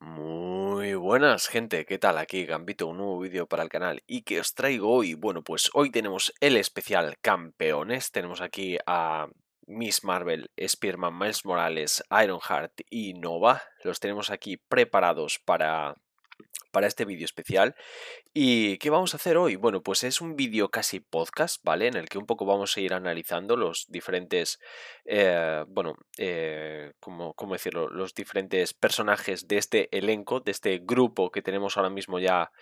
Muy buenas gente, ¿qué tal? Aquí Gambito, un nuevo vídeo para el canal y que os traigo hoy, bueno pues hoy tenemos el especial campeones, tenemos aquí a Miss Marvel, Spearman, Miles Morales, Ironheart y Nova, los tenemos aquí preparados para para este vídeo especial. ¿Y qué vamos a hacer hoy? Bueno, pues es un vídeo casi podcast, ¿vale? En el que un poco vamos a ir analizando los diferentes, eh, bueno, eh, ¿cómo, ¿cómo, decirlo? Los diferentes personajes de este elenco, de este grupo que tenemos ahora mismo ya...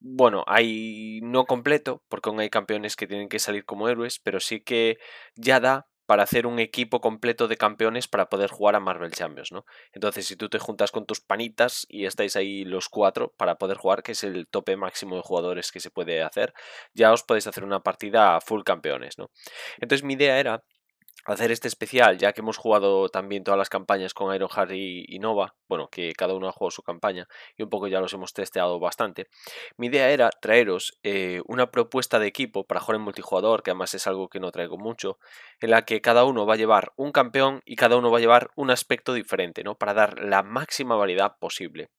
Bueno, hay no completo, porque aún hay campeones que tienen que salir como héroes, pero sí que ya da para hacer un equipo completo de campeones para poder jugar a Marvel Champions, ¿no? Entonces, si tú te juntas con tus panitas y estáis ahí los cuatro para poder jugar, que es el tope máximo de jugadores que se puede hacer, ya os podéis hacer una partida a full campeones, ¿no? Entonces, mi idea era hacer este especial, ya que hemos jugado también todas las campañas con Iron y, y, Nova, bueno, que cada uno ha jugado su campaña y un poco ya los hemos testeado bastante, mi idea era traeros eh, una propuesta de equipo para jugar multijugador, que además es algo que no traigo mucho, en la que cada uno va a llevar un campeón y cada uno va a llevar un aspecto diferente, ¿no? Para dar la máxima variedad posible.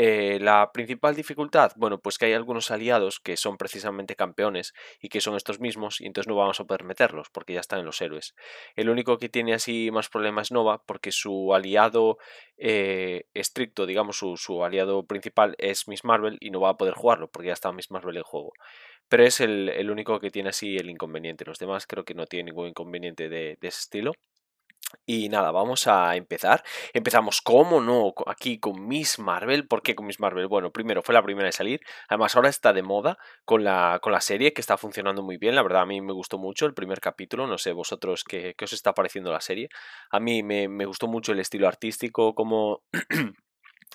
Eh, la principal dificultad, bueno, pues que hay algunos aliados que son precisamente campeones y que son estos mismos y entonces no vamos a poder meterlos porque ya están en los héroes. El único que tiene así más problemas es Nova porque su aliado eh, estricto, digamos su, aliado principal es Miss Marvel y no va a poder jugarlo porque ya está Miss Marvel en juego. Pero es el, único que tiene así el inconveniente. Los demás creo que no tienen ningún inconveniente de, de ese estilo. Y nada, vamos a empezar. Empezamos, ¿cómo no, aquí con Miss Marvel. ¿Por qué con Miss Marvel? Bueno, primero fue la primera de salir. Además, ahora está de moda con la, con la serie, que está funcionando muy bien. La verdad, a mí me gustó mucho el primer capítulo. No sé vosotros qué, os está pareciendo la serie. A mí me, gustó mucho el estilo artístico, cómo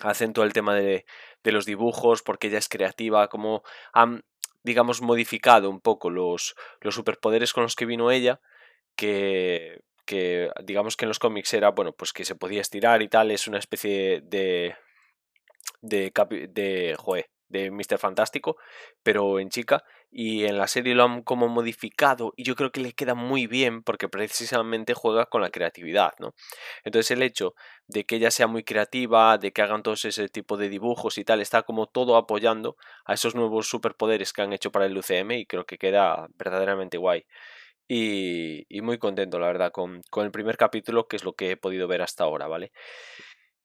hacen el tema de, de, los dibujos, porque ella es creativa, cómo han, digamos, modificado un poco los, los superpoderes con los que vino ella, que que digamos que en los cómics era, bueno, pues que se podía estirar y tal, es una especie de... de... de, de de Mr. Fantástico, pero en chica. Y en la serie lo han como modificado y yo creo que le queda muy bien porque precisamente juega con la creatividad, ¿no? Entonces el hecho de que ella sea muy creativa, de que hagan todos ese tipo de dibujos y tal, está como todo apoyando a esos nuevos superpoderes que han hecho para el UCM y creo que queda verdaderamente guay. Y, muy contento, la verdad, con, el primer capítulo, que es lo que he podido ver hasta ahora, ¿vale?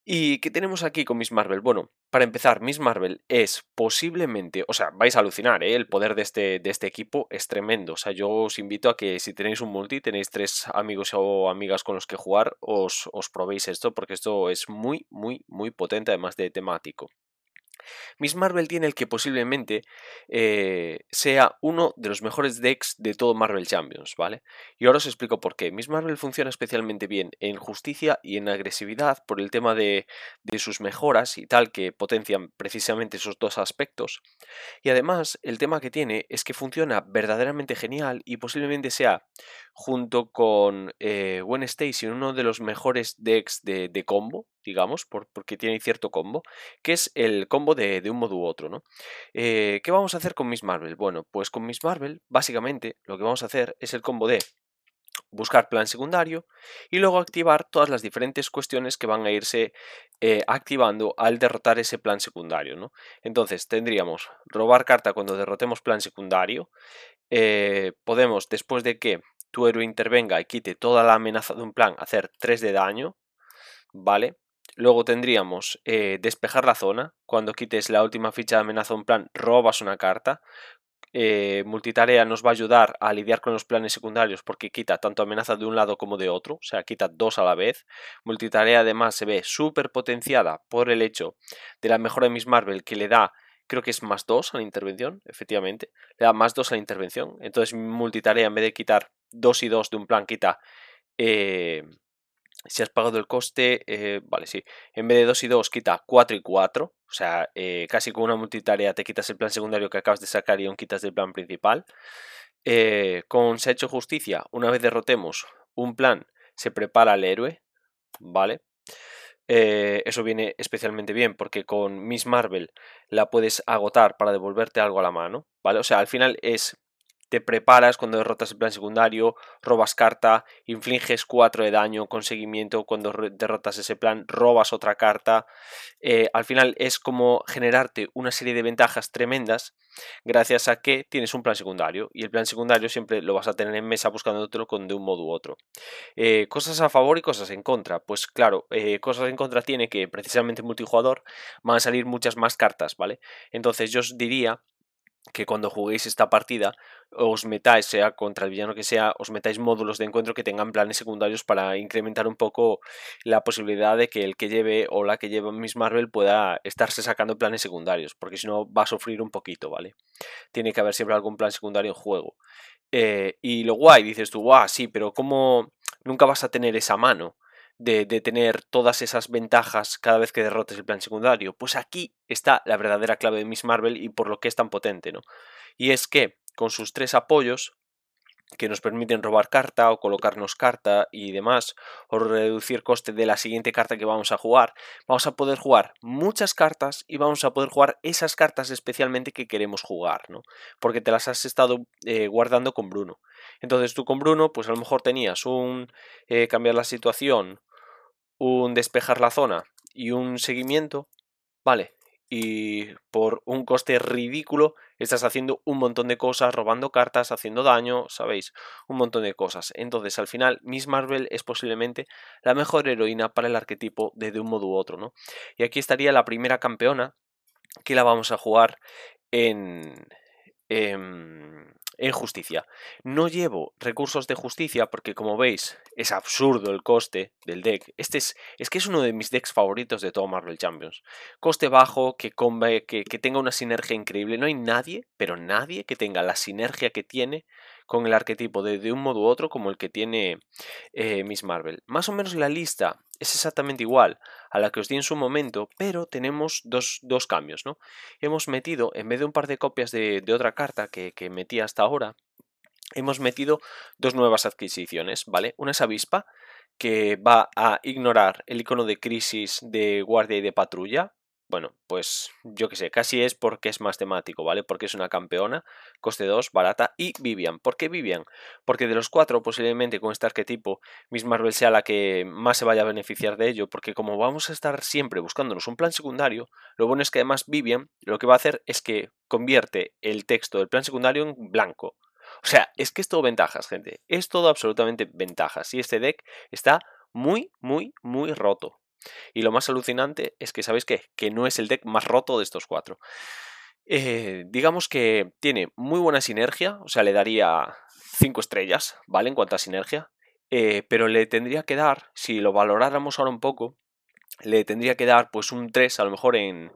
¿Y qué tenemos aquí con Miss Marvel? Bueno, para empezar, Miss Marvel es posiblemente, o sea, vais a alucinar, ¿eh? el poder de este, de este equipo es tremendo. O sea, yo os invito a que si tenéis un multi, tenéis tres amigos o amigas con los que jugar, os, os probéis esto, porque esto es muy, muy, muy potente, además de temático. Miss Marvel tiene el que posiblemente eh, sea uno de los mejores decks de todo Marvel Champions, ¿vale? Y ahora os explico por qué. Miss Marvel funciona especialmente bien en justicia y en agresividad por el tema de, sus mejoras y tal que potencian precisamente esos dos aspectos. Y además el tema que tiene es que funciona verdaderamente genial y posiblemente sea junto con eh, Stacy, uno de los mejores decks de combo digamos, porque tiene cierto combo, que es el combo de, de un modo u otro, ¿no? Eh, ¿Qué vamos a hacer con Miss Marvel? Bueno, pues con Miss Marvel, básicamente, lo que vamos a hacer es el combo de buscar plan secundario y luego activar todas las diferentes cuestiones que van a irse eh, activando al derrotar ese plan secundario. ¿no? Entonces tendríamos robar carta cuando derrotemos plan secundario. Eh, podemos, después de que tu héroe intervenga y quite toda la amenaza de un plan, hacer 3 de daño. ¿Vale? Luego tendríamos eh, despejar la zona. Cuando quites la última ficha de amenaza un plan, robas una carta. Eh, multitarea nos va a ayudar a lidiar con los planes secundarios porque quita tanto amenaza de un lado como de otro, o sea, quita dos a la vez. Multitarea además se ve súper potenciada por el hecho de la mejora de Miss Marvel que le da, creo que es más dos a la intervención, efectivamente, le da más dos a la intervención. Entonces multitarea en vez de quitar dos y dos de un plan, quita... Eh, si has pagado el coste, eh, vale, sí. En vez de 2 y 2, quita 4 y 4. O sea, eh, casi con una multitarea te quitas el plan secundario que acabas de sacar y aún quitas del plan principal. Eh, con Se ha hecho justicia, una vez derrotemos un plan, se prepara el héroe. Vale. eso viene especialmente bien porque con Miss Marvel la puedes agotar para devolverte algo a la mano. Vale, o sea, al final es te preparas cuando derrotas el plan secundario, robas carta, infliges 4 de daño con seguimiento cuando derrotas ese plan, robas otra carta. Eh, al final es como generarte una serie de ventajas tremendas gracias a que tienes un plan secundario y el plan secundario siempre lo vas a tener en mesa buscándotelo con de un modo u otro. Eh, cosas a favor y cosas en contra. Pues claro, eh, cosas en contra tiene que precisamente multijugador van a salir muchas más cartas, ¿vale? Entonces yo os diría que cuando juguéis esta partida os metáis, sea contra el villano que sea, os metáis módulos de encuentro que tengan planes secundarios para incrementar un poco la posibilidad de que el que lleve o la que lleva Miss Marvel pueda estarse sacando planes secundarios, porque si no va a sufrir un poquito, ¿vale? Tiene que haber siempre algún plan secundario en juego. Eh, y lo guay, dices tú, guau, sí, pero ¿cómo nunca vas a tener esa mano? de, tener todas esas ventajas cada vez que derrotes el plan secundario. Pues aquí está la verdadera clave de Miss Marvel y por lo que es tan potente, ¿no? Y es que con sus tres apoyos que nos permiten robar carta o colocarnos carta y demás, o reducir coste de la siguiente carta que vamos a jugar. Vamos a poder jugar muchas cartas y vamos a poder jugar esas cartas especialmente que queremos jugar, ¿no? Porque te las has estado eh, guardando con Bruno. Entonces tú con Bruno, pues a lo mejor tenías un eh, cambiar la situación, un despejar la zona y un seguimiento, vale, y por un coste ridículo estás haciendo un montón de cosas, robando cartas, haciendo daño, sabéis, un montón de cosas. Entonces, al final, Miss Marvel es posiblemente la mejor heroína para el arquetipo de un modo u otro, ¿no? Y aquí estaría la primera campeona que la vamos a jugar en, Em, en justicia. No llevo recursos de justicia porque, como veis, es absurdo el coste del deck. Este es, es que es uno de mis decks favoritos de todo Marvel Champions. Coste bajo, que, que, que tenga una sinergia increíble. No hay nadie, pero nadie que tenga la sinergia que tiene con el arquetipo de, un modo u otro como el que tiene eh, Miss Marvel. Más o menos la lista es exactamente igual a la que os di en su momento, pero tenemos dos, cambios, ¿no? Hemos metido, en vez de un par de copias de, otra carta que, que metí hasta ahora, hemos metido dos nuevas adquisiciones, ¿vale? Una es avispa, que va a ignorar el icono de crisis de guardia y de patrulla, bueno, pues yo qué sé, casi es porque es más temático, ¿vale? Porque es una campeona, coste 2, barata y Vivian. ¿Por qué Vivian? Porque de los cuatro, posiblemente con este arquetipo, Miss Marvel sea la que más se vaya a beneficiar de ello, porque como vamos a estar siempre buscándonos un plan secundario, lo bueno es que además Vivian lo que va a hacer es que convierte el texto del plan secundario en blanco. O sea, es que es todo ventajas, gente. Es todo absolutamente ventajas. Y este deck está muy, muy, muy roto. Y lo más alucinante es que, ¿sabéis qué? Que no es el deck más roto de estos cuatro. Eh, digamos que tiene muy buena sinergia, o sea, le daría 5 estrellas, ¿vale? En cuanto a sinergia. Eh, pero le tendría que dar, si lo valoráramos ahora un poco, le tendría que dar pues un 3 a lo mejor en,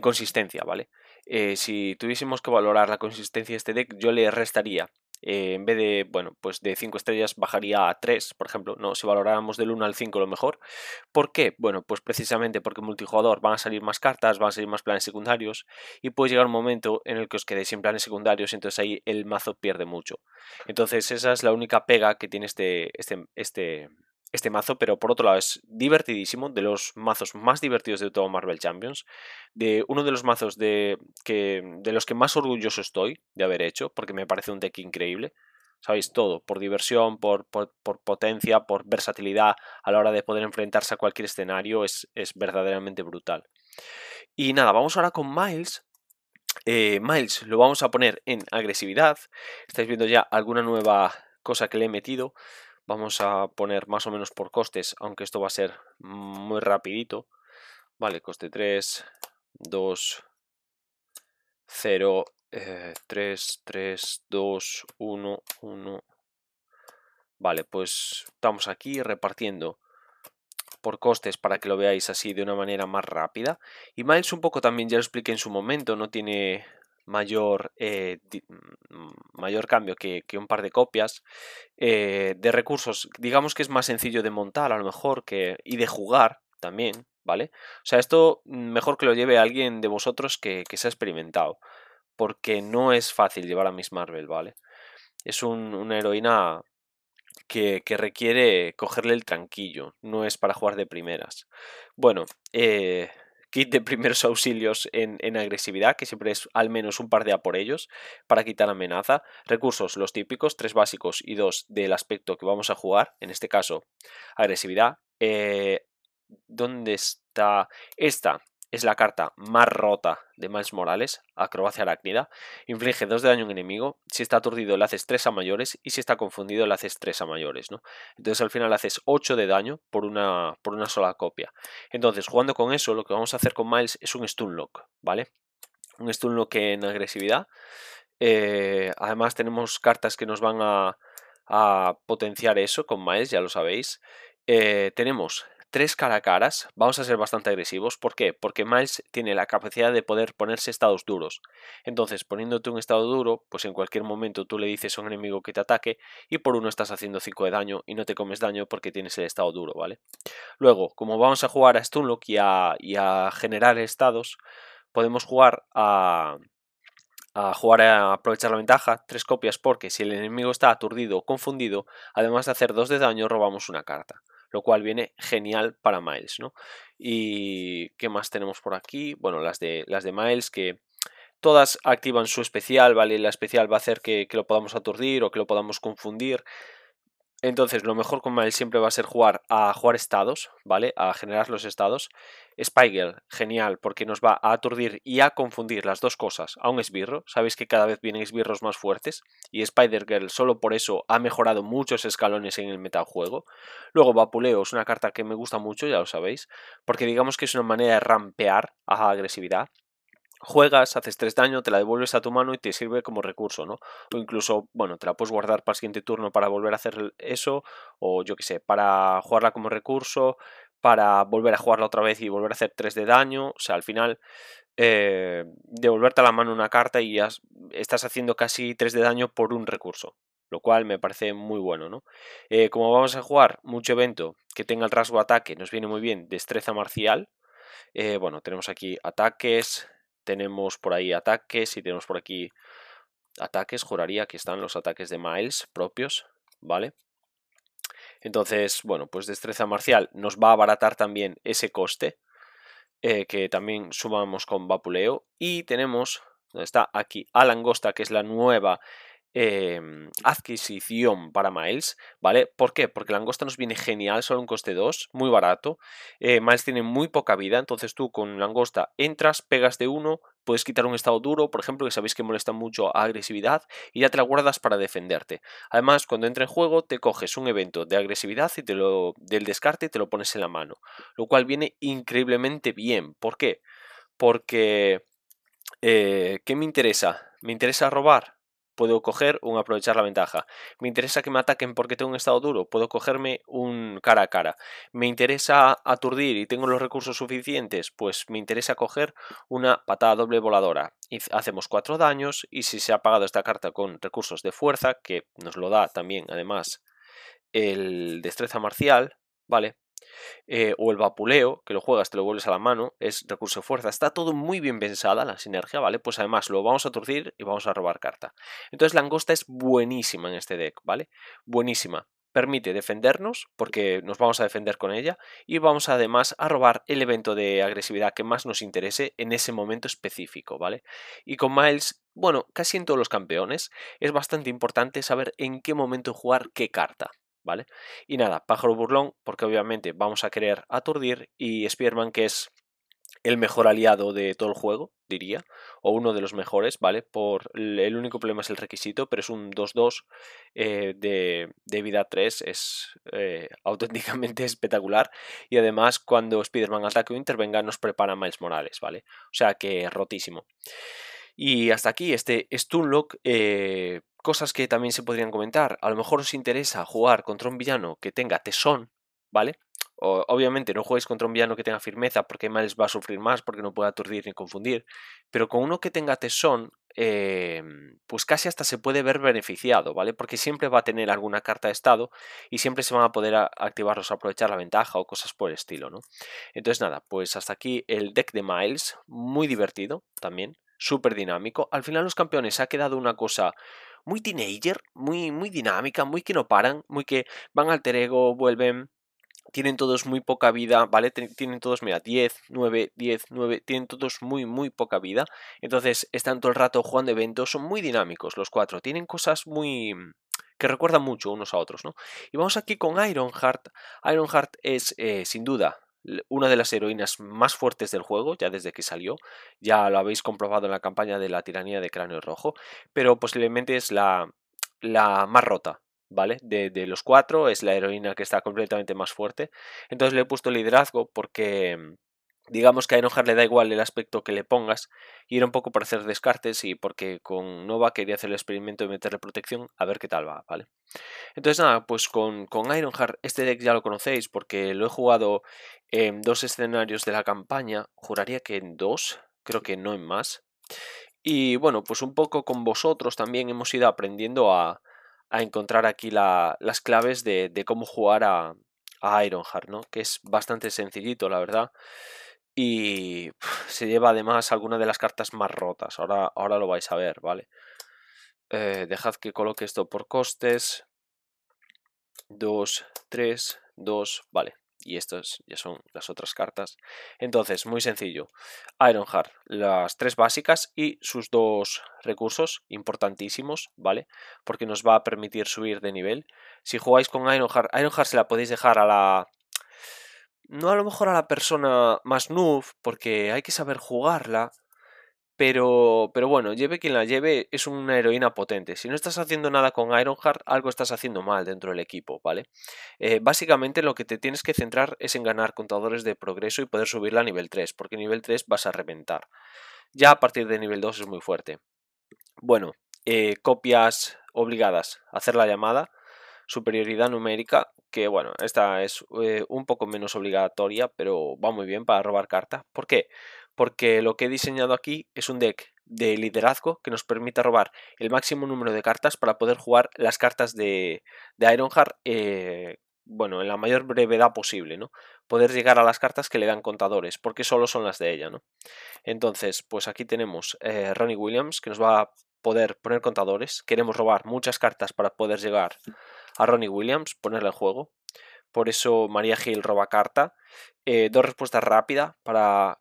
consistencia, ¿vale? Eh, si tuviésemos que valorar la consistencia de este deck, yo le restaría eh, en vez de, bueno, pues de 5 estrellas bajaría a 3, por ejemplo, no, si valoráramos del 1 al 5 lo mejor. ¿Por qué? Bueno, pues precisamente porque multijugador van a salir más cartas, van a salir más planes secundarios y puede llegar un momento en el que os quedéis sin planes secundarios y entonces ahí el mazo pierde mucho. Entonces esa es la única pega que tiene este, este, este, este mazo, pero por otro lado es divertidísimo, de los mazos más divertidos de todo Marvel Champions, de uno de los mazos de, que, de los que más orgulloso estoy de haber hecho, porque me parece un deck increíble. Sabéis todo, por diversión, por, potencia, por versatilidad a la hora de poder enfrentarse a cualquier escenario, es, verdaderamente brutal. Y nada, vamos ahora con Miles, eh, Miles lo vamos a poner en agresividad. Estáis viendo ya alguna nueva cosa que le he metido. Vamos a poner más o menos por costes, aunque esto va a ser muy rapidito. Vale, coste 3, 2, 0, 3, 3, 2, 1, 1. Vale, pues estamos aquí repartiendo por costes para que lo veáis así de una manera más rápida. Y Miles un poco también ya lo expliqué en su momento, no tiene mayor, eh, mm, mayor cambio que, un par de copias eh, de recursos. Digamos que es más sencillo de montar a lo mejor que, y de jugar también, ¿vale? O sea, esto mejor que lo lleve alguien de vosotros que, se ha experimentado, porque no es fácil llevar a Miss Marvel, ¿vale? Es un, una heroína que, que, requiere cogerle el tranquillo, no es para jugar de primeras. Bueno, eh, kit de primeros auxilios en, agresividad, que siempre es al menos un par de A por ellos, para quitar amenaza. Recursos, los típicos, tres básicos y dos del aspecto que vamos a jugar, en este caso, agresividad. Eh, ¿Dónde está? Esta es la carta más rota de Miles Morales, Acrobacia Arácnida. Inflige 2 de daño a un enemigo. Si está aturdido, le haces 3 a mayores. Y si está confundido, le haces 3 a mayores. ¿no? Entonces al final haces 8 de daño por una, por una sola copia. Entonces, jugando con eso, lo que vamos a hacer con Miles es un Stunlock. lock, ¿vale? Un Stunlock en agresividad. Eh, además, tenemos cartas que nos van a, potenciar eso con Miles, ya lo sabéis. Eh, tenemos tres cara a caras, vamos a ser bastante agresivos. ¿Por qué? Porque Miles tiene la capacidad de poder ponerse estados duros. Entonces, poniéndote un estado duro, pues en cualquier momento tú le dices a un enemigo que te ataque y por uno estás haciendo 5 de daño y no te comes daño porque tienes el estado duro, ¿vale? Luego, como vamos a jugar a Stunlock y a, generar estados, podemos jugar a, a jugar a aprovechar la ventaja, tres copias porque si el enemigo está aturdido o confundido, además de hacer dos de daño, robamos una carta lo cual viene genial para Miles, ¿no? Y qué más tenemos por aquí, bueno, las de las de Miles que todas activan su especial, ¿vale? La especial va a hacer que, que lo podamos aturdir o que lo podamos confundir. Entonces, lo mejor con Mal siempre va a ser jugar a jugar estados, ¿vale? A generar los estados. Girl, genial, porque nos va a aturdir y a confundir las dos cosas a un esbirro. Sabéis que cada vez vienen esbirros más fuertes y Spider-Girl solo por eso ha mejorado muchos escalones en el metajuego. Luego Vapuleo es una carta que me gusta mucho, ya lo sabéis, porque digamos que es una manera de rampear a agresividad juegas, haces tres daño, te la devuelves a tu mano y te sirve como recurso, ¿no? O incluso, bueno, te la puedes guardar para el siguiente turno para volver a hacer eso, o yo qué sé, para jugarla como recurso, para volver a jugarla otra vez y volver a hacer tres de daño, o sea, al final... Eh, devolverte a la mano una carta y estás haciendo casi 3 de daño por un recurso lo cual me parece muy bueno, ¿no? Eh, como vamos a jugar mucho evento que tenga el rasgo ataque, nos viene muy bien destreza marcial. Eh, bueno, tenemos aquí ataques, tenemos por ahí ataques y tenemos por aquí ataques. Juraría que están los ataques de Miles propios, ¿vale? Entonces, bueno, pues destreza marcial nos va a abaratar también ese coste, eh, que también sumamos con vapuleo. Y tenemos, está aquí, a langosta, que es la nueva Em, adquisición para Miles, ¿vale? ¿Por qué? Porque Langosta nos viene genial, solo un coste 2, muy barato. Eh, Miles tiene muy poca vida, entonces tú con Langosta entras, pegas de uno puedes quitar un estado duro, por ejemplo, que sabéis que molesta mucho a agresividad, y ya te la guardas para defenderte. Además, cuando entra en juego, te coges un evento de agresividad y te lo, del descarte y te lo pones en la mano, lo cual viene increíblemente bien. ¿Por qué? Porque... Eh, ¿Qué me interesa? ¿Me interesa robar? puedo coger un aprovechar la ventaja. Me interesa que me ataquen porque tengo un estado duro, puedo cogerme un cara a cara. Me interesa aturdir y tengo los recursos suficientes, pues me interesa coger una patada doble voladora. Y hacemos cuatro daños y si se ha pagado esta carta con recursos de fuerza, que nos lo da también además el destreza marcial, ¿vale? Eh, o el vapuleo, que lo juegas, te lo vuelves a la mano, es recurso de fuerza. Está todo muy bien pensada la sinergia, ¿vale? Pues además lo vamos a torcir y vamos a robar carta. Entonces langosta es buenísima en este deck, ¿vale? Buenísima. Permite defendernos, porque nos vamos a defender con ella, y vamos además a robar el evento de agresividad que más nos interese en ese momento específico, ¿vale? Y con Miles bueno, casi en todos los campeones, es bastante importante saber en qué momento jugar qué carta, ¿vale? Y nada, pájaro burlón, porque obviamente vamos a querer aturdir y Spearman, que es el mejor aliado de todo el juego, diría, o uno de los mejores, ¿vale? Por el único problema es el requisito, pero es un 2-2 eh, de, vida 3, es eh, auténticamente espectacular. Y además, cuando Spider-Man ataque o intervenga, nos prepara Miles Morales, ¿vale? O sea que rotísimo. Y hasta aquí este Stunlock. Eh, cosas que también se podrían comentar. A lo mejor os interesa jugar contra un villano que tenga tesón, ¿vale? O, obviamente no juegues contra un villano que tenga firmeza porque Miles va a sufrir más, porque no puede aturdir ni confundir. Pero con uno que tenga tesón, eh, pues casi hasta se puede ver beneficiado, ¿vale? Porque siempre va a tener alguna carta de estado y siempre se van a poder activarlos, aprovechar la ventaja o cosas por el estilo, ¿no? Entonces nada, pues hasta aquí el deck de Miles, muy divertido también súper dinámico. Al final los campeones ha quedado una cosa muy teenager, muy, muy dinámica, muy que no paran, muy que van al terego, vuelven, tienen todos muy poca vida, ¿vale? Tienen todos, mira, 10, 9, 10, 9, tienen todos muy, muy poca vida. Entonces están todo el rato jugando eventos, son muy dinámicos los cuatro, tienen cosas muy... Mm, que recuerdan mucho unos a otros, ¿no? Y vamos aquí con Ironheart. Ironheart es, eh, sin duda, una de las heroínas más fuertes del juego, ya desde que salió, ya lo habéis comprobado en la campaña de la tiranía de cráneo rojo, pero posiblemente es la, la más rota, ¿vale? De, de, los cuatro, es la heroína que está completamente más fuerte. Entonces le he puesto liderazgo porque digamos que a Enojar le da igual el aspecto que le pongas, y era un poco para hacer descartes y porque con Nova quería hacer el experimento de meterle protección a ver qué tal va, ¿vale? Entonces nada, pues con, con Ironheart este deck ya lo conocéis porque lo he jugado en dos escenarios de la campaña, juraría que en dos, creo que no en más. Y bueno, pues un poco con vosotros también hemos ido aprendiendo a, a encontrar aquí las claves de, cómo jugar a, a Ironheart, ¿no? Que es bastante sencillito, la verdad. Y se lleva además alguna de las cartas más rotas. Ahora, ahora lo vais a ver, ¿vale? Eh, dejad que coloque esto por costes. 2, 3, 2, vale. Y estas ya son las otras cartas. Entonces, muy sencillo. Ironheart, las tres básicas y sus dos recursos importantísimos, ¿vale? Porque nos va a permitir subir de nivel. Si jugáis con Ironheart, Ironheart se la podéis dejar a la, no a lo mejor a la persona más noob, porque hay que saber jugarla, pero, pero bueno, lleve quien la lleve, es una heroína potente. Si no estás haciendo nada con Ironheart, algo estás haciendo mal dentro del equipo, ¿vale? Eh, básicamente lo que te tienes que centrar es en ganar contadores de progreso y poder subirla a nivel 3, porque nivel 3 vas a reventar. Ya a partir de nivel 2 es muy fuerte. Bueno, eh, copias obligadas, hacer la llamada, superioridad numérica, que bueno, esta es eh, un poco menos obligatoria, pero va muy bien para robar carta. ¿Por qué? Porque lo que he diseñado aquí es un deck de liderazgo que nos permite robar el máximo número de cartas para poder jugar las cartas de, de Ironheart eh, bueno, en la mayor brevedad posible, ¿no? Poder llegar a las cartas que le dan contadores, porque solo son las de ella, ¿no? Entonces, pues aquí tenemos eh, Ronnie Williams, que nos va a poder poner contadores. Queremos robar muchas cartas para poder llegar a Ronnie Williams, ponerle el juego. Por eso María Gil roba carta. Eh, dos respuestas rápidas para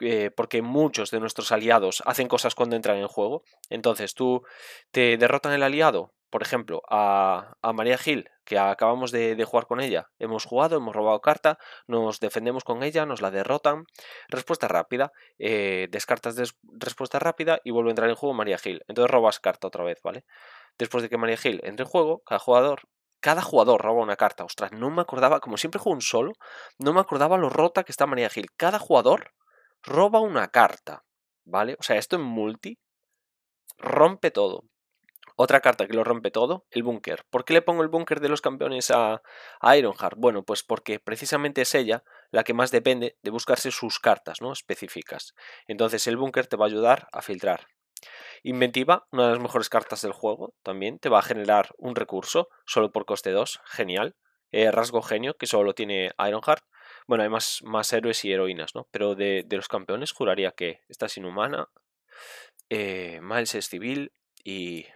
eh, porque muchos de nuestros aliados hacen cosas cuando entran en juego. Entonces tú te derrotan el aliado, por ejemplo, a, a María Gil, que acabamos de, jugar con ella. Hemos jugado, hemos robado carta, nos defendemos con ella, nos la derrotan. Respuesta rápida, eh, descartas respuesta rápida y vuelve a entrar en juego María Gil. Entonces robas carta otra vez, ¿vale? Después de que María Gil entre en juego, cada jugador, cada jugador roba una carta. Ostras, no me acordaba, como siempre juego un solo, no me acordaba lo rota que está María Gil. Cada jugador roba una carta, ¿vale? O sea, esto en multi rompe todo. Otra carta que lo rompe todo, el búnker. ¿Por qué le pongo el búnker de los campeones a, Ironhard? Ironheart? Bueno, pues porque precisamente es ella la que más depende de buscarse sus cartas ¿no? específicas. Entonces el búnker te va a ayudar a filtrar. Inventiva, una de las mejores cartas del juego, también te va a generar un recurso solo por coste 2, genial. Eh, rasgo genio, que solo lo tiene Ironheart. Bueno, hay más, héroes y heroínas, ¿no? Pero de, los campeones juraría que esta es inhumana, eh, Miles es civil y,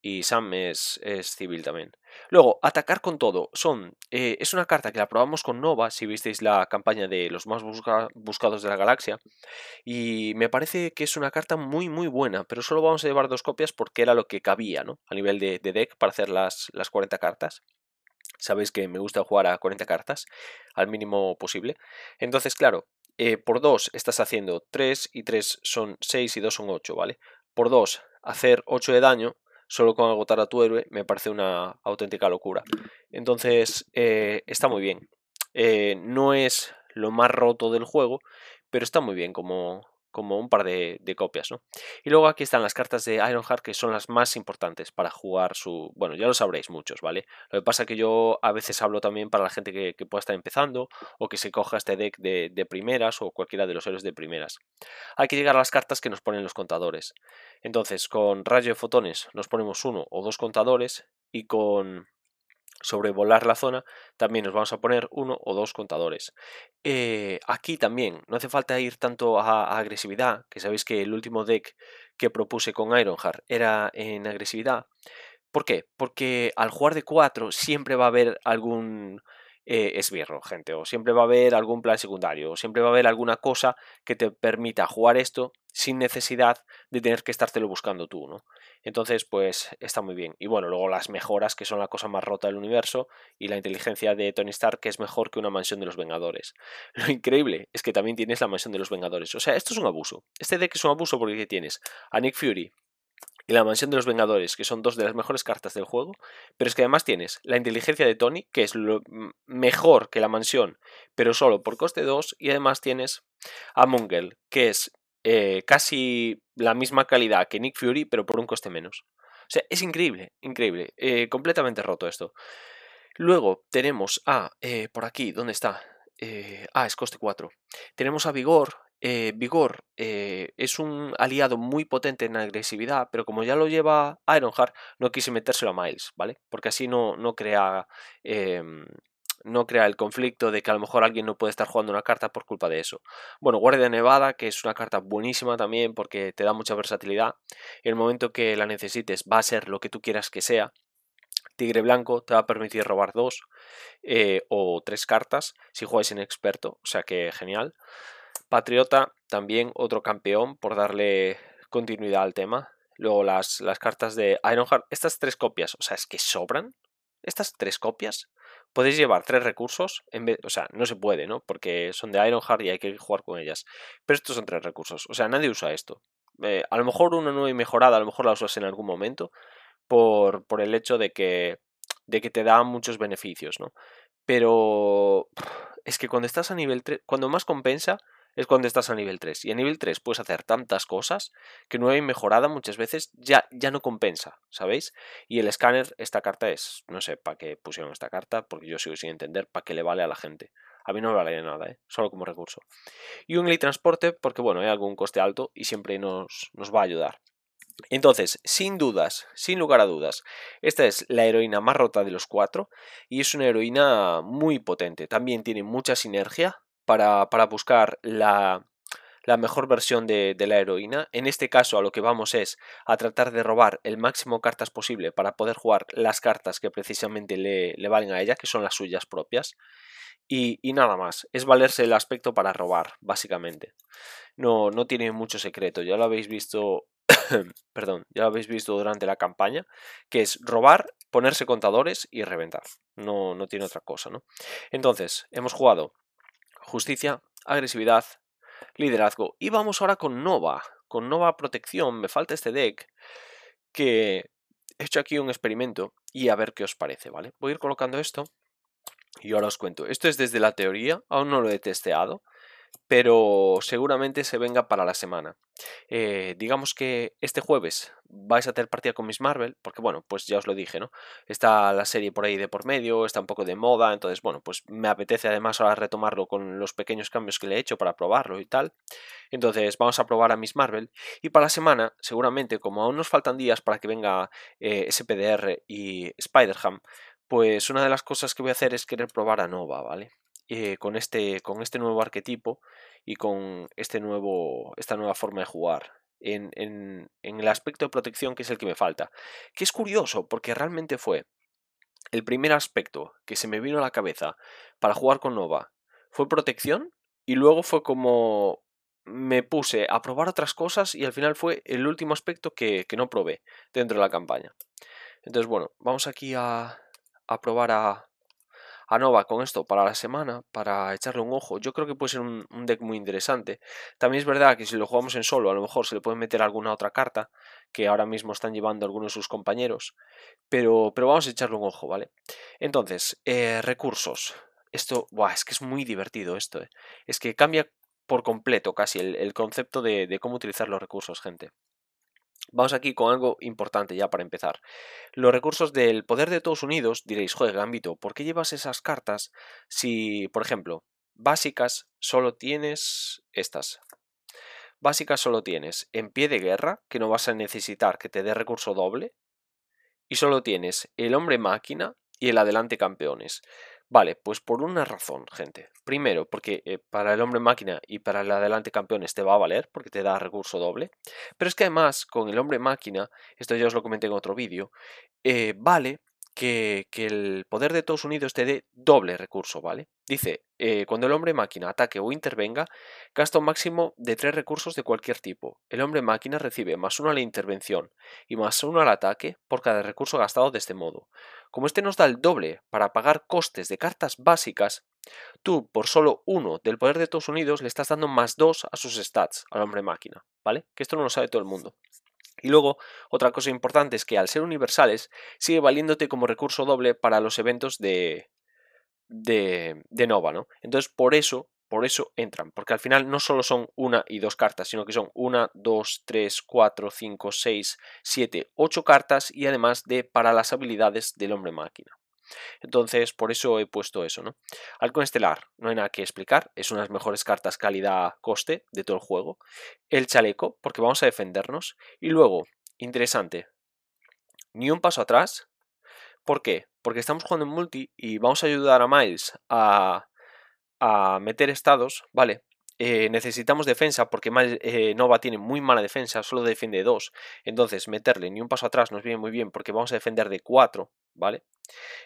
y Sam es, es civil también. Luego, atacar con todo. Son, eh, es una carta que la probamos con Nova, si visteis la campaña de los más buscados de la galaxia. Y me parece que es una carta muy, muy buena, pero solo vamos a llevar dos copias porque era lo que cabía, ¿no? A nivel de, deck para hacer las, las 40 cartas. Sabéis que me gusta jugar a 40 cartas, al mínimo posible. Entonces, claro, eh, por 2 estás haciendo 3 y 3 son 6 y 2 son 8, ¿vale? Por 2, hacer 8 de daño solo con agotar a tu héroe me parece una auténtica locura. Entonces, eh, está muy bien. Eh, no es lo más roto del juego, pero está muy bien como, como un par de, copias. ¿no? Y luego aquí están las cartas de Ironheart que son las más importantes para jugar su... Bueno, ya lo sabréis muchos, ¿vale? Lo que pasa es que yo a veces hablo también para la gente que, pueda estar empezando o que se coja este deck de, de, primeras o cualquiera de los héroes de primeras. Hay que llegar a las cartas que nos ponen los contadores. Entonces, con rayo de fotones nos ponemos uno o dos contadores y con sobrevolar la zona, también nos vamos a poner uno o dos contadores. Eh, aquí también, no hace falta ir tanto a, agresividad, que sabéis que el último deck que propuse con Ironheart era en agresividad. ¿Por qué? Porque al jugar de 4 siempre va a haber algún eh, es esbirro, gente. O siempre va a haber algún plan secundario. O siempre va a haber alguna cosa que te permita jugar esto sin necesidad de tener que estártelo buscando tú, ¿no? Entonces, pues está muy bien. Y bueno, luego las mejoras, que son la cosa más rota del universo, y la inteligencia de Tony Stark, que es mejor que una mansión de los Vengadores. Lo increíble es que también tienes la mansión de los Vengadores. O sea, esto es un abuso. Este deck es un abuso porque tienes a Nick Fury, y la mansión de los Vengadores, que son dos de las mejores cartas del juego, pero es que además tienes la inteligencia de Tony, que es lo mejor que la mansión, pero solo por coste 2, y además tienes a Mungel, que es eh, casi la misma calidad que Nick Fury, pero por un coste menos. O sea, es increíble, increíble, eh, completamente roto esto. Luego tenemos a, eh, por aquí, ¿dónde está? ah, es coste 4. Tenemos a Vigor, eh, vigor eh, es un aliado muy potente en agresividad, pero como ya lo lleva Ironheart, no quise metérselo a Miles, ¿vale? Porque así no, no crea. Em, no crea el conflicto de que a lo mejor alguien no puede estar jugando una carta por culpa de eso. Bueno, Guardia Nevada, que es una carta buenísima también porque te da mucha versatilidad. En el momento que la necesites va a ser lo que tú quieras que sea. Tigre Blanco te va a permitir robar dos eh, o tres cartas si juegas en experto, o sea que genial. Patriota, también otro campeón por darle continuidad al tema. Luego las, las cartas de Ironheart. Estas tres copias, o sea, es que sobran. Estas tres copias. Podéis llevar tres recursos. En vez, o sea, no se puede, ¿no? Porque son de Ironheart y hay que jugar con ellas. Pero estos son tres recursos. O sea, nadie usa esto. Eh, a lo mejor una nueva y mejorada, a lo mejor la usas en algún momento. Por, por el hecho de que, de que te da muchos beneficios, ¿no? Pero es que cuando estás a nivel 3, cuando más compensa es cuando estás a nivel 3. Y a nivel 3 puedes hacer tantas cosas que nueva y mejorada muchas veces ya, ya no compensa, ¿sabéis? Y el escáner, esta carta es, no sé, para qué pusieron esta carta, porque yo sigo sin entender para qué le vale a la gente. A mí no me vale nada, ¿eh? solo como recurso. Y un ley Transporte, porque bueno, hay algún coste alto y siempre nos, nos va a ayudar. Entonces, sin dudas, sin lugar a dudas, esta es la heroína más rota de los cuatro y es una heroína muy potente. También tiene mucha sinergia, para, buscar la, mejor versión de, la heroína. En este caso a lo que vamos es a tratar de robar el máximo cartas posible para poder jugar las cartas que precisamente le, valen a ella, que son las suyas propias. Y, y, nada más, es valerse el aspecto para robar, básicamente. No, no tiene mucho secreto, ya lo habéis visto, perdón, ya lo habéis visto durante la campaña, que es robar, ponerse contadores y reventar. No, no tiene otra cosa, ¿no? Entonces, hemos jugado justicia, agresividad, liderazgo. Y vamos ahora con Nova, con Nova Protección. Me falta este deck que he hecho aquí un experimento y a ver qué os parece, ¿vale? Voy a ir colocando esto y ahora os cuento. Esto es desde la teoría, aún no lo he testeado pero seguramente se venga para la semana. Eh, digamos que este jueves vais a tener partida con Miss Marvel, porque bueno, pues ya os lo dije, ¿no? Está la serie por ahí de por medio, está un poco de moda, entonces bueno, pues me apetece además ahora retomarlo con los pequeños cambios que le he hecho para probarlo y tal. Entonces vamos a probar a Miss Marvel y para la semana, seguramente, como aún nos faltan días para que venga eh, SPDR y Spider-Ham, pues una de las cosas que voy a hacer es querer probar a Nova, ¿vale? Eh, con, este, con este nuevo arquetipo y con este nuevo, esta nueva forma de jugar. En, el aspecto de protección que es el que me falta. Que es curioso porque realmente fue el primer aspecto que se me vino a la cabeza para jugar con Nova. Fue protección y luego fue como me puse a probar otras cosas y al final fue el último aspecto que, no probé dentro de la campaña. Entonces, bueno, vamos aquí a probar a, a ah, Nova con esto para la semana, para echarle un ojo. Yo creo que puede ser un, deck muy interesante. También es verdad que si lo jugamos en solo, a lo mejor se le puede meter alguna otra carta que ahora mismo están llevando algunos de sus compañeros. Pero, pero vamos a echarle un ojo, ¿vale? Entonces, eh, recursos. Esto, buah, es que es muy divertido esto. Eh. Es que cambia por completo casi el, concepto de, de cómo utilizar los recursos, gente. Vamos aquí con algo importante ya para empezar. Los recursos del poder de todos unidos, diréis, joder, Gambito, ¿por qué llevas esas cartas si, por ejemplo, básicas solo tienes estas? Básicas solo tienes en pie de guerra, que no vas a necesitar que te dé recurso doble, y solo tienes el hombre máquina y el adelante campeones. Vale, pues por una razón, gente. Primero, porque eh, para el hombre máquina y para el adelante campeón te va a valer, porque te da recurso doble. Pero es que además, con el hombre máquina, esto ya os lo comenté en otro vídeo, eh, vale que, el poder de todos Unidos te dé doble recurso, ¿vale? Dice, eh, cuando el hombre máquina ataque o intervenga, gasta un máximo de tres recursos de cualquier tipo. El hombre máquina recibe más uno a la intervención y más uno al ataque por cada recurso gastado de este modo. Como este nos da el doble para pagar costes de cartas básicas, tú por solo uno del poder de Estados Unidos le estás dando más dos a sus stats al hombre máquina, ¿vale? Que esto no lo sabe todo el mundo. Y luego, otra cosa importante es que al ser universales, sigue valiéndote como recurso doble para los eventos de, de, Nova, ¿no? Entonces, por eso, por eso entran, porque al final no solo son una y dos cartas, sino que son una, dos, tres, cuatro, cinco, seis, siete, ocho cartas y además de para las habilidades del hombre máquina. Entonces, por eso he puesto eso, ¿no? Halcón Estelar, no hay nada que explicar, es una de las mejores cartas calidad-coste de todo el juego. El chaleco, porque vamos a defendernos. Y luego, interesante, ni un paso atrás. ¿Por qué? Porque estamos jugando en multi y vamos a ayudar a Miles a, a meter estados, ¿vale? Eh, necesitamos defensa porque eh, Nova tiene muy mala defensa, solo defiende 2 Entonces, meterle ni un paso atrás nos viene muy bien porque vamos a defender de 4 ¿vale?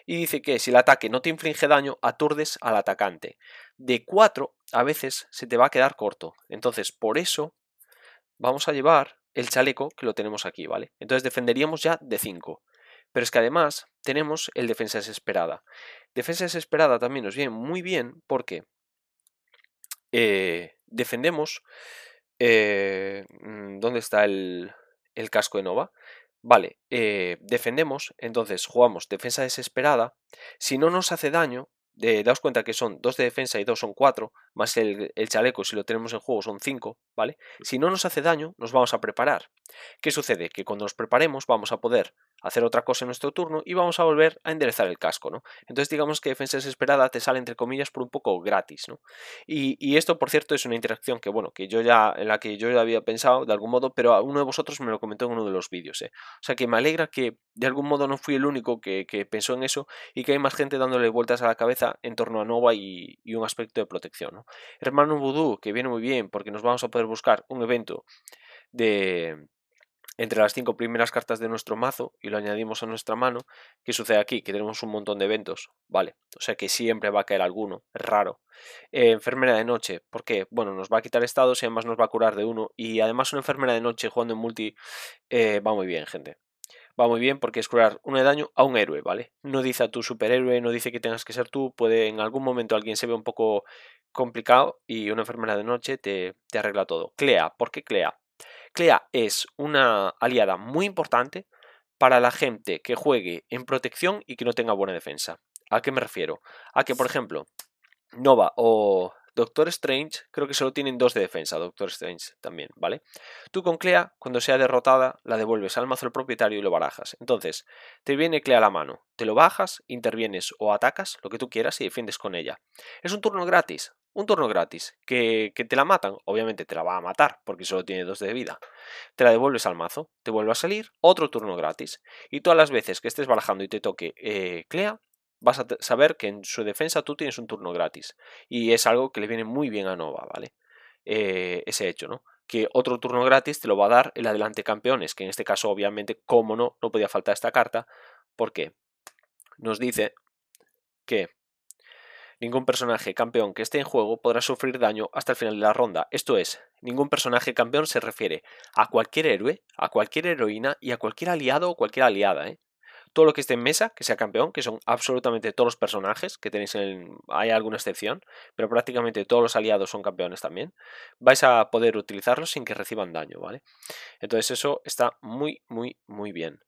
Y dice que si el ataque no te inflige daño, aturdes al atacante. De 4 a veces se te va a quedar corto. Entonces, por eso vamos a llevar el chaleco que lo tenemos aquí, ¿vale? Entonces defenderíamos ya de 5. Pero es que además tenemos el defensa desesperada. Defensa desesperada también nos viene muy bien porque eh, defendemos. Eh, mm, ¿Dónde está el, el, casco de Nova? Vale, eh, defendemos, entonces jugamos defensa desesperada. Si no nos hace daño, daos cuenta que son 2 de defensa y 2 son 4, más el, el, chaleco si lo tenemos en juego son 5, ¿vale? Si no nos hace daño, nos vamos a preparar. ¿Qué sucede? Que cuando nos preparemos vamos a poder hacer otra cosa en nuestro turno y vamos a volver a enderezar el casco, ¿no? Entonces digamos que defensa desesperada te sale entre comillas por un poco gratis, ¿no? Y, esto, por cierto, es una interacción que, bueno, que yo ya, en la que yo ya había pensado de algún modo, pero uno de vosotros me lo comentó en uno de los vídeos, ¿eh? O sea que me alegra que de algún modo no fui el único que, pensó en eso y que hay más gente dándole vueltas a la cabeza en torno a Nova y, un aspecto de protección, ¿no? Hermano Voodoo, que viene muy bien porque nos vamos a poder buscar un evento de entre las cinco primeras cartas de nuestro mazo y lo añadimos a nuestra mano, ¿qué sucede aquí? Que tenemos un montón de eventos, ¿vale? O sea que siempre va a caer alguno, es raro. Eh, enfermera de noche, ¿por qué? Bueno, nos va a quitar estados y además nos va a curar de uno. Y además una enfermera de noche jugando en multi eh, va muy bien, gente. Va muy bien porque es curar uno de daño a un héroe, ¿vale? No dice a tu superhéroe, no dice que tengas que ser tú, puede en algún momento alguien se ve un poco complicado y una enfermera de noche te, te arregla todo. Clea, ¿por qué Clea? CLEA es una aliada muy importante para la gente que juegue en protección y que no tenga buena defensa. ¿A qué me refiero? A que, por ejemplo, Nova o Doctor Strange, creo que solo tienen dos de defensa, Doctor Strange también, ¿vale? Tú con Clea, cuando sea derrotada, la devuelves al mazo del propietario y lo barajas. Entonces, te viene Clea a la mano, te lo bajas, intervienes o atacas, lo que tú quieras y defiendes con ella. Es un turno gratis, un turno gratis, que, te la matan, obviamente te la va a matar porque solo tiene dos de vida. Te la devuelves al mazo, te vuelve a salir, otro turno gratis. Y todas las veces que estés barajando y te toque eh, Clea, vas a saber que en su defensa tú tienes un turno gratis. Y es algo que le viene muy bien a Nova, ¿vale? Eh, ese hecho, ¿no? Que otro turno gratis te lo va a dar el adelante campeones, que en este caso obviamente, cómo no, no podía faltar esta carta. Porque Nos dice que Ningún personaje campeón que esté en juego podrá sufrir daño hasta el final de la ronda. Esto es, ningún personaje campeón se refiere a cualquier héroe, a cualquier heroína y a cualquier aliado o cualquier aliada. ¿eh? Todo lo que esté en mesa, que sea campeón, que son absolutamente todos los personajes que tenéis en Hay alguna excepción, pero prácticamente todos los aliados son campeones también. Vais a poder utilizarlos sin que reciban daño, ¿vale? Entonces eso está muy, muy, muy bien.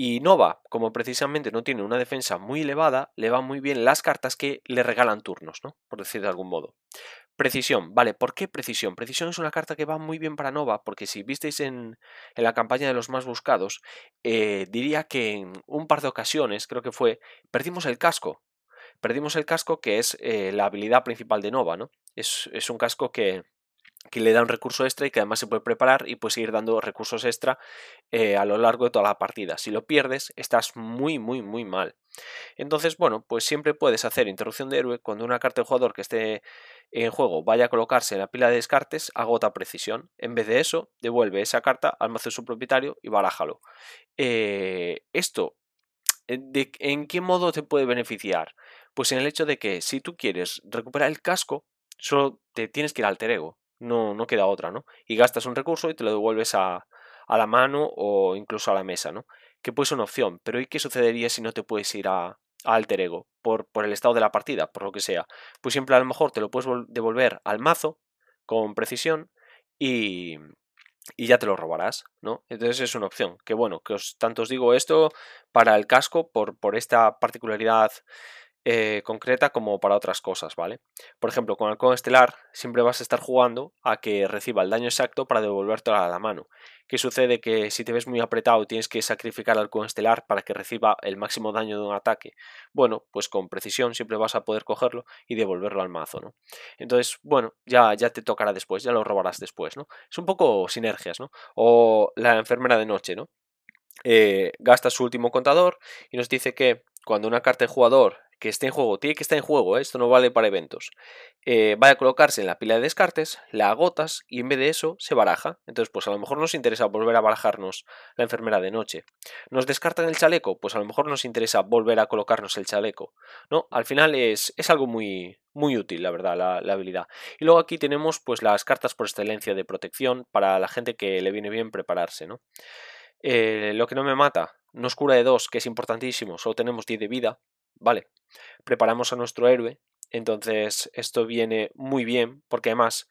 Y Nova, como precisamente no tiene una defensa muy elevada, le van muy bien las cartas que le regalan turnos, ¿no? Por decir de algún modo. Precisión, vale, ¿por qué precisión? Precisión es una carta que va muy bien para Nova, porque si visteis en, la campaña de los más buscados, eh, diría que en un par de ocasiones, creo que fue, perdimos el casco. Perdimos el casco que es eh, la habilidad principal de Nova, ¿no? es un casco que, que le da un recurso extra y que además se puede preparar y puede seguir dando recursos extra eh, a lo largo de toda la partida. Si lo pierdes, estás muy, muy, muy mal. Entonces, bueno, pues siempre puedes hacer interrupción de héroe cuando una carta de jugador que esté en juego vaya a colocarse en la pila de descartes, agota precisión. En vez de eso, devuelve esa carta al mazo de su propietario y barájalo eh, esto, eh, de, ¿en qué modo te puede beneficiar? Pues en el hecho de que si tú quieres recuperar el casco, solo te tienes que ir al alter ego no, no queda otra, ¿no? Y gastas un recurso y te lo devuelves a, a la mano o incluso a la mesa, ¿no? Que puede ser una opción, pero ¿y qué sucedería si no te puedes ir a, a alter ego por, por, el estado de la partida, por lo que sea? Pues siempre a lo mejor te lo puedes devolver al mazo con precisión y, y ya te lo robarás, ¿no? Entonces es una opción. Que bueno, que os, tanto os digo esto para el casco por, por esta particularidad eh, concreta como para otras cosas, ¿vale? Por ejemplo, con Halcón Estelar siempre vas a estar jugando a que reciba el daño exacto para devolverte a la mano. ¿Qué sucede? Que si te ves muy apretado tienes que sacrificar al Halcón Estelar para que reciba el máximo daño de un ataque. Bueno, pues con precisión siempre vas a poder cogerlo y devolverlo al mazo, ¿no? Entonces, bueno, ya, ya te tocará después, ya lo robarás después, ¿no? Es un poco sinergias, ¿no? O la enfermera de noche, ¿no? Eh, gasta su último contador y nos dice que cuando una carta de jugador que esté en juego, tiene que estar en juego, ¿eh? esto no vale para eventos, eh, va a colocarse en la pila de descartes, la agotas y en vez de eso se baraja. Entonces, pues a lo mejor nos interesa volver a barajarnos la enfermera de noche. ¿Nos descartan el chaleco? Pues a lo mejor nos interesa volver a colocarnos el chaleco. ¿No? Al final es, es algo muy, muy útil, la verdad, la, habilidad. Y luego aquí tenemos pues las cartas por excelencia de protección para la gente que le viene bien prepararse, ¿no? Eh, lo que no me mata, nos cura de 2, que es importantísimo, solo tenemos 10 de vida, Vale, preparamos a nuestro héroe, entonces esto viene muy bien porque además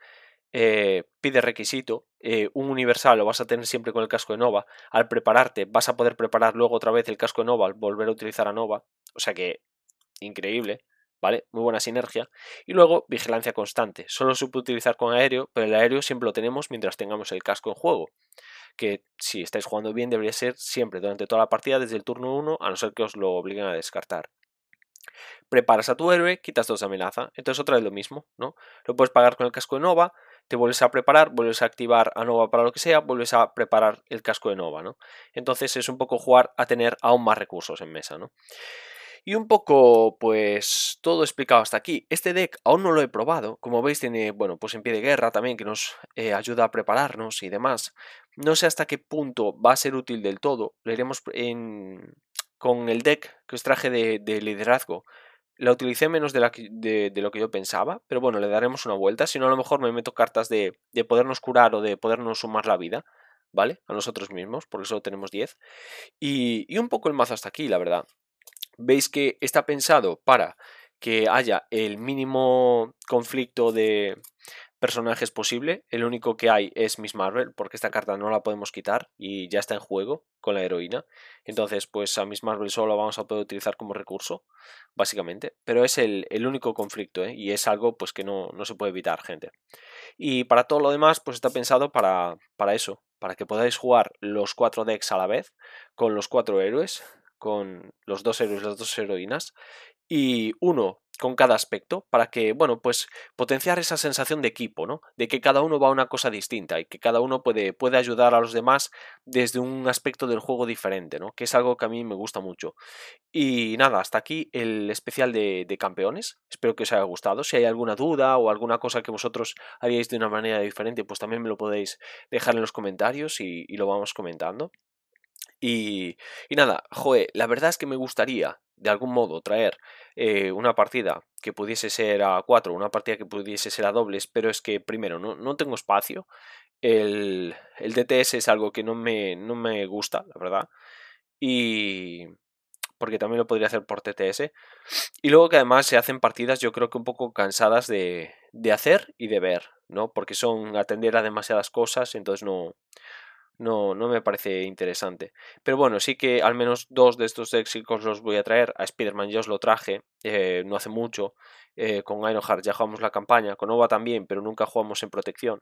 eh, pide requisito, eh, un universal lo vas a tener siempre con el casco de Nova, al prepararte vas a poder preparar luego otra vez el casco de Nova, al volver a utilizar a Nova, o sea que increíble, ¿vale? Muy buena sinergia. Y luego, vigilancia constante. Solo se puede utilizar con aéreo, pero el aéreo siempre lo tenemos mientras tengamos el casco en juego. Que si estáis jugando bien, debería ser siempre durante toda la partida, desde el turno 1, a no ser que os lo obliguen a descartar. Preparas a tu héroe, quitas dos de amenaza. Entonces otra vez lo mismo, ¿no? Lo puedes pagar con el casco de Nova, te vuelves a preparar, vuelves a activar a Nova para lo que sea, vuelves a preparar el casco de Nova, ¿no? Entonces es un poco jugar a tener aún más recursos en mesa, ¿no? Y un poco, pues, todo explicado hasta aquí. Este deck aún no lo he probado. Como veis, tiene, bueno, pues en pie de guerra también, que nos eh, ayuda a prepararnos y demás. No sé hasta qué punto va a ser útil del todo. Lo iremos en, con el deck que os traje de, liderazgo. La utilicé menos de, la, de, lo que yo pensaba, pero bueno, le daremos una vuelta. Si no, a lo mejor me meto cartas de, podernos curar o de podernos sumar la vida, ¿vale? A nosotros mismos, porque solo tenemos 10. y un poco el mazo hasta aquí, la verdad. Veis que está pensado para que haya el mínimo conflicto de, personajes posible. El único que hay es Miss Marvel, porque esta carta no la podemos quitar y ya está en juego con la heroína. Entonces, pues a Miss Marvel solo la vamos a poder utilizar como recurso, básicamente. Pero es el, único conflicto, ¿eh? y es algo pues que no, se puede evitar, gente. Y para todo lo demás, pues está pensado para, para eso, para que podáis jugar los cuatro decks a la vez, con los cuatro héroes, con los dos héroes las dos heroínas, y uno con cada aspecto para que, bueno, pues potenciar esa sensación de equipo, ¿no? De que cada uno va a una cosa distinta y que cada uno puede, puede ayudar a los demás desde un aspecto del juego diferente, ¿no? Que es algo que a mí me gusta mucho. Y nada, hasta aquí el especial de, campeones. Espero que os haya gustado. Si hay alguna duda o alguna cosa que vosotros haríais de una manera diferente, pues también me lo podéis dejar en los comentarios y lo vamos comentando. Y, y nada, joe, la verdad es que me gustaría de algún modo traer eh, una partida que pudiese ser a 4, una partida que pudiese ser a dobles, pero es que primero no, no tengo espacio, el, el, DTS es algo que no me, no me gusta, la verdad, y porque también lo podría hacer por TTS, y luego que además se hacen partidas yo creo que un poco cansadas de, de hacer y de ver, ¿no? Porque son atender a demasiadas cosas, entonces no, no, no me parece interesante. Pero bueno, sí que al menos dos de estos éxitos los voy a traer. A Spider-Man yo os lo traje, eh, no hace mucho. Eh, con Ironheart ya jugamos la campaña, con Nova también, pero nunca jugamos en protección.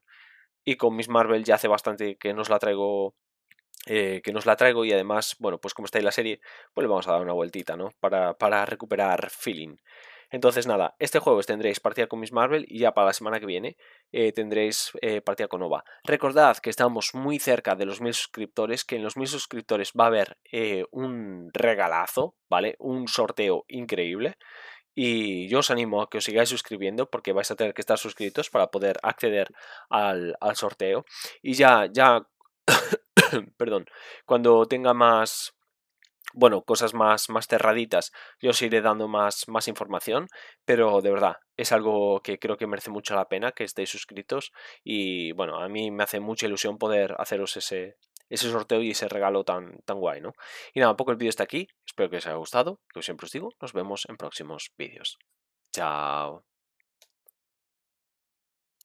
Y con Miss Marvel ya hace bastante que nos la traigo. Eh, que nos la traigo y además, bueno, pues como está ahí la serie, pues le vamos a dar una vueltita, ¿no? Para, para recuperar feeling. Entonces nada, este jueves tendréis partida con Miss Marvel y ya para la semana que viene eh, tendréis eh, partida con Nova. Recordad que estamos muy cerca de los mil suscriptores, que en los mil suscriptores va a haber eh, un regalazo, ¿vale? Un sorteo increíble. Y yo os animo a que os sigáis suscribiendo porque vais a tener que estar suscritos para poder acceder al sorteo. Y ya, ya, perdón, cuando tenga más bueno, cosas más, más cerraditas, yo os iré dando más, más información, pero de verdad, es algo que creo que merece mucho la pena que estéis suscritos y bueno, a mí me hace mucha ilusión poder haceros ese, ese sorteo y ese regalo tan, tan guay, ¿no? Y nada, poco el vídeo está aquí, espero que os haya gustado, que siempre os digo, nos vemos en próximos vídeos. Chao.